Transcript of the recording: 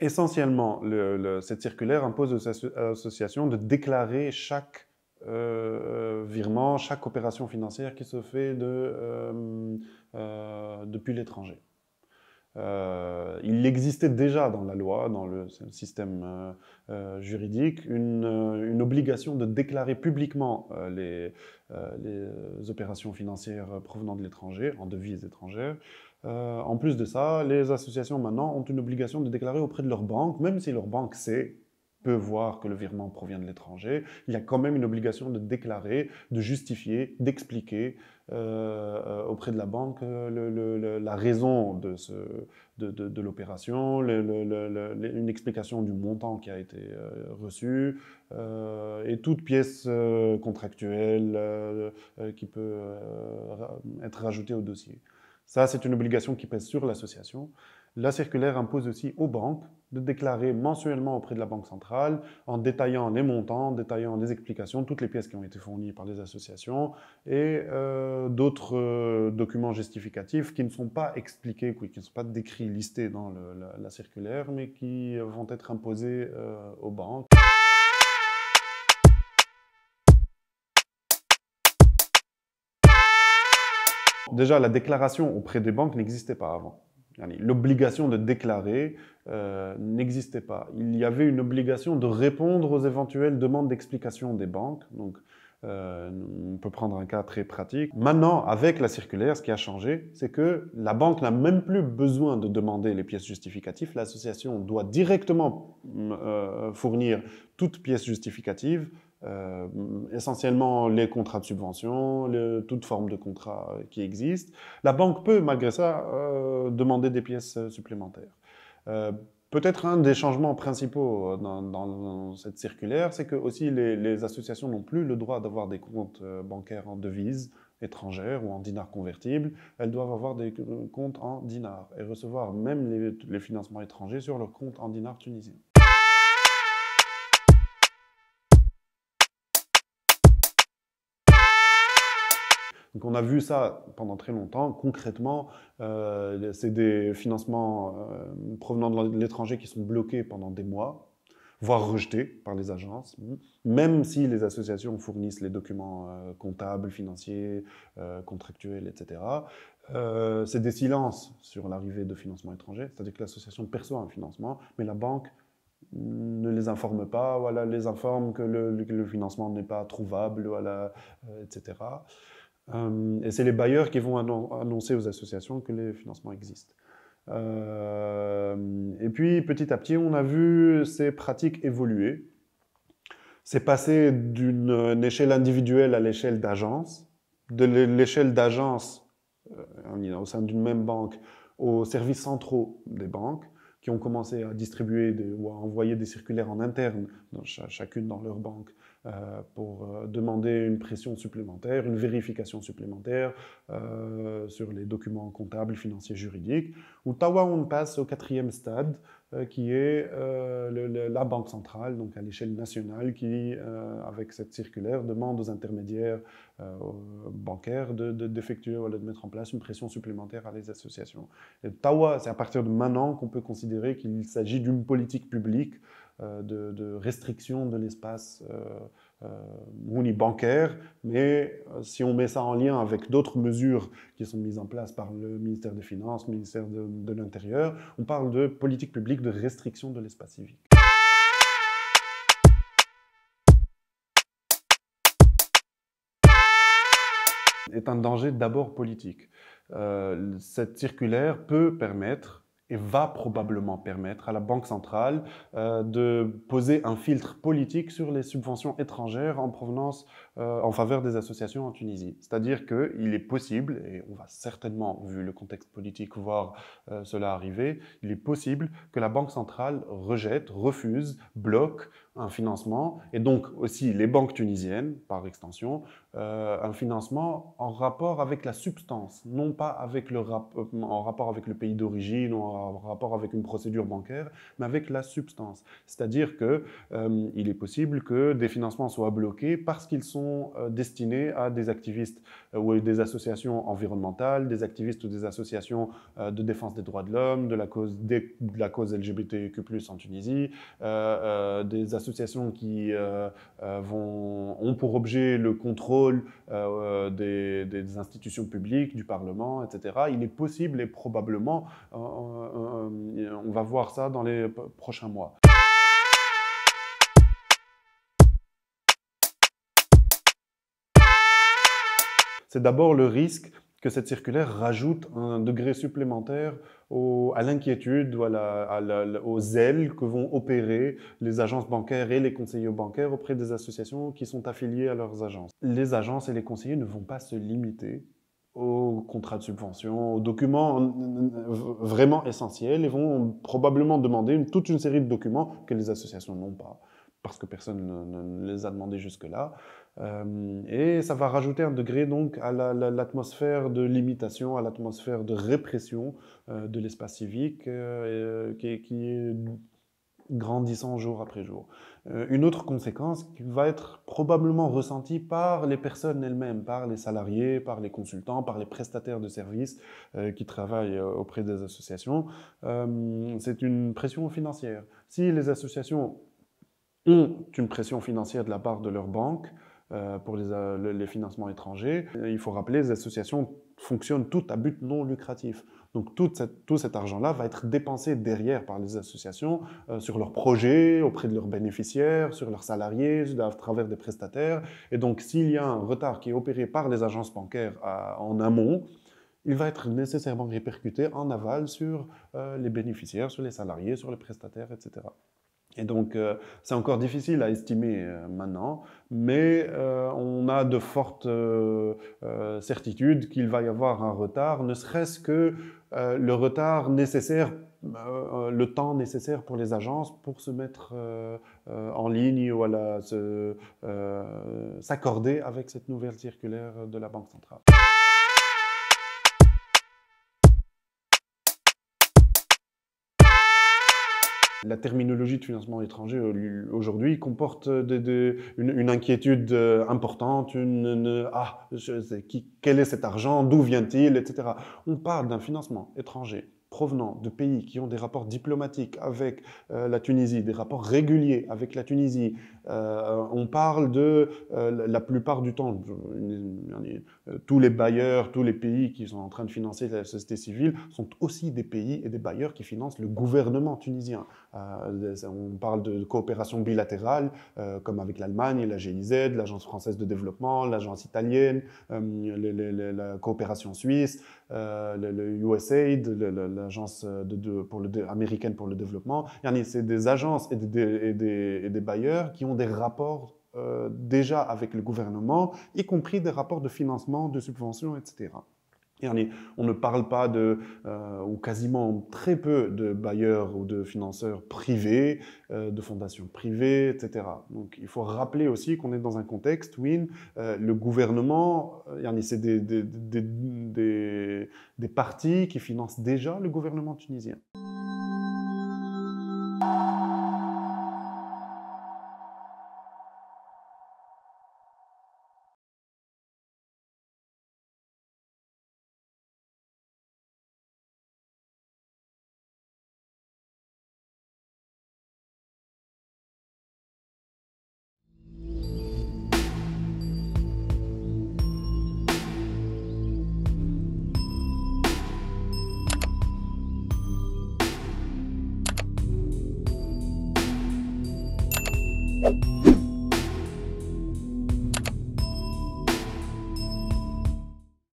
essentiellement, cette circulaire impose aux associations de déclarer chaque euh, virement, chaque opération financière qui se fait euh, euh, depuis l'étranger. il existait déjà dans la loi, dans le système juridique, une, obligation de déclarer publiquement les, les, opérations financières provenant de l'étranger, en devises étrangères, euh, en plus de ça, les associations maintenant ont une obligation de déclarer auprès de leur banque, même si leur banque sait, peut voir que le virement provient de l'étranger, il y a quand même une obligation de déclarer, de justifier, d'expliquer euh, euh, auprès de la banque la raison de, l'opération, une explication du montant qui a été reçu, et toute pièce contractuelle qui peut être rajoutée au dossier. Ça, c'est une obligation qui pèse sur l'association. La circulaire impose aussi aux banques de déclarer mensuellement auprès de la Banque centrale en détaillant les montants, en détaillant les explications, toutes les pièces qui ont été fournies par les associations et euh, d'autres euh, documents justificatifs qui ne sont pas expliqués, qui ne sont pas décrits, listés dans la, circulaire, mais qui euh, vont être imposés aux banques. Déjà, la déclaration auprès des banques n'existait pas avant. L'obligation de déclarer euh, n'existait pas. Il y avait une obligation de répondre aux éventuelles demandes d'explication des banques. Donc, euh, on peut prendre un cas très pratique. Maintenant, avec la circulaire, ce qui a changé, c'est que la banque n'a même plus besoin de demander les pièces justificatives. L'association doit directement euh, fournir toutes pièces justificatives euh, essentiellement les contrats de subvention, le, toute forme de contrat euh, qui existe. La banque peut, malgré ça, euh, demander des pièces supplémentaires. Peut-être un des changements principaux dans, cette circulaire, c'est que aussi les, associations n'ont plus le droit d'avoir des comptes bancaires en devises étrangères ou en dinars convertibles. Elles doivent avoir des comptes en dinars et recevoir même les, financements étrangers sur leur compte en dinars tunisien. Donc on a vu ça pendant très longtemps. Concrètement, euh, c'est des financements euh, provenant de l'étranger qui sont bloqués pendant des mois, voire rejetés par les agences, même si les associations fournissent les documents euh, comptables, financiers, contractuels, etc. c'est des silences sur l'arrivée de financements étrangers, c'est-à-dire que l'association perçoit un financement, mais la banque ne les informe pas, voilà, les informe que le, financement n'est pas trouvable, etc. Euh, et c'est les bailleurs qui vont annoncer aux associations que les financements existent. Euh, et puis petit à petit, on a vu ces pratiques évoluer. C'est passé d'une euh, échelle individuelle à l'échelle d'agence, de l'échelle d'agence au sein d'une même banque aux services centraux des banques qui ont commencé à distribuer ou à envoyer des circulaires en interne, chacune dans leur banque, euh, pour euh, demander une pression supplémentaire, une vérification supplémentaire euh, sur les documents comptables, financiers, juridiques. tawa, on passe au quatrième stade, qui est la Banque centrale, donc à l'échelle nationale, qui, avec cette circulaire, demande aux intermédiaires bancaires d'effectuer, de, de, de mettre en place une pression supplémentaire à les associations. Et tawa, c'est à partir de maintenant qu'on peut considérer qu'il s'agit d'une politique publique euh, de, restriction de l'espace euh, euh, bancaire, mais si on met ça en lien avec d'autres mesures qui sont mises en place par le ministère des Finances, le ministère de, l'Intérieur, on parle de politique publique de restriction de l'espace civique. est un danger d'abord politique. cette circulaire peut permettre et va probablement permettre à la Banque centrale euh, de poser un filtre politique sur les subventions étrangères en provenance euh, en faveur des associations en Tunisie. C'est-à-dire qu'il est possible, et on va certainement, vu le contexte politique, voir euh, cela arriver, il est possible que la Banque centrale rejette, refuse, bloque un financement, et donc aussi les banques tunisiennes, par extension, euh, un financement en rapport avec la substance, non pas avec le euh, en rapport avec le pays d'origine ou en rapport avec une procédure bancaire, mais avec la substance. C'est-à-dire qu'il euh, est possible que des financements soient bloqués parce qu'ils sont destinés à des activistes euh, ou des associations environnementales, des activistes ou des associations euh, de défense des droits de l'homme, de la cause, LGBTQ+, en Tunisie, euh, des associations qui ont pour objet le contrôle des, des, institutions publiques, du Parlement, etc. Il est possible et probablement, on va voir ça dans les prochains mois. c'est d'abord le risque que cette circulaire rajoute un degré supplémentaire à l'inquiétude ou à zèle que vont opérer les agences bancaires et les conseillers bancaires auprès des associations qui sont affiliées à leurs agences. Les agences et les conseillers ne vont pas se limiter aux contrats de subvention, aux documents euh, euh, euh, vraiment essentiels et vont probablement demander toute une série de documents que les associations n'ont pas parce que personne ne les a demandés jusque-là. Euh, et ça va rajouter un degré donc à l'atmosphère de limitation, à l'atmosphère de répression euh, de l'espace civique euh, qui, qui, est grandissant jour après jour. une autre conséquence qui va être probablement ressentie par les personnes elles-mêmes, par les salariés, par les consultants, par les prestataires de services qui travaillent auprès des associations, c'est une pression financière. Si les associations ont une pression financière de la part de leur banque, euh, pour euh, les, financements étrangers. Il faut rappeler, les associations fonctionnent toutes à but non lucratif. Donc tout, cet argent-là va être dépensé derrière par les associations euh, sur leurs projets, auprès de leurs bénéficiaires, sur leurs salariés, à travers des prestataires. Et donc s'il y a un retard qui est opéré par les agences bancaires en amont, il va être nécessairement répercuté en aval sur les bénéficiaires, sur les salariés, sur les prestataires, etc. Et donc, euh, c'est encore difficile à estimer euh, maintenant, mais euh, on a de fortes certitudes qu'il va y avoir un retard, ne serait-ce que le retard nécessaire, le temps nécessaire pour les agences pour se mettre en ligne ou s'accorder avec cette nouvelle circulaire de la Banque centrale. La terminologie de financement étranger euh, aujourd'hui comporte euh, une, inquiétude euh, importante, une, ah, quel est cet argent, d'où vient-il, etc. On parle d'un financement étranger provenant de pays qui ont des rapports diplomatiques avec la Tunisie, des rapports réguliers avec la Tunisie. on parle de, la plupart du temps, euh, tous les bailleurs, tous les pays qui sont en train de financer la société civile sont aussi des pays et des bailleurs qui financent le gouvernement tunisien. Euh, on parle de coopération bilatérale, euh, comme avec l'Allemagne, la GIZ, l'Agence française de développement, l'Agence italienne, la coopération suisse, le, USAID, l'Agence américaine pour le développement. C'est des agences et des bailleurs qui ont des rapports euh, déjà avec le gouvernement, y compris des rapports de financement, de subventions, etc. on ne parle pas de, euh, ou quasiment très peu de bailleurs ou de financeurs privés, euh, de fondations privées, etc. Donc il faut rappeler aussi qu'on est dans un contexte où le gouvernement, c'est des, des partis qui financent déjà le gouvernement tunisien.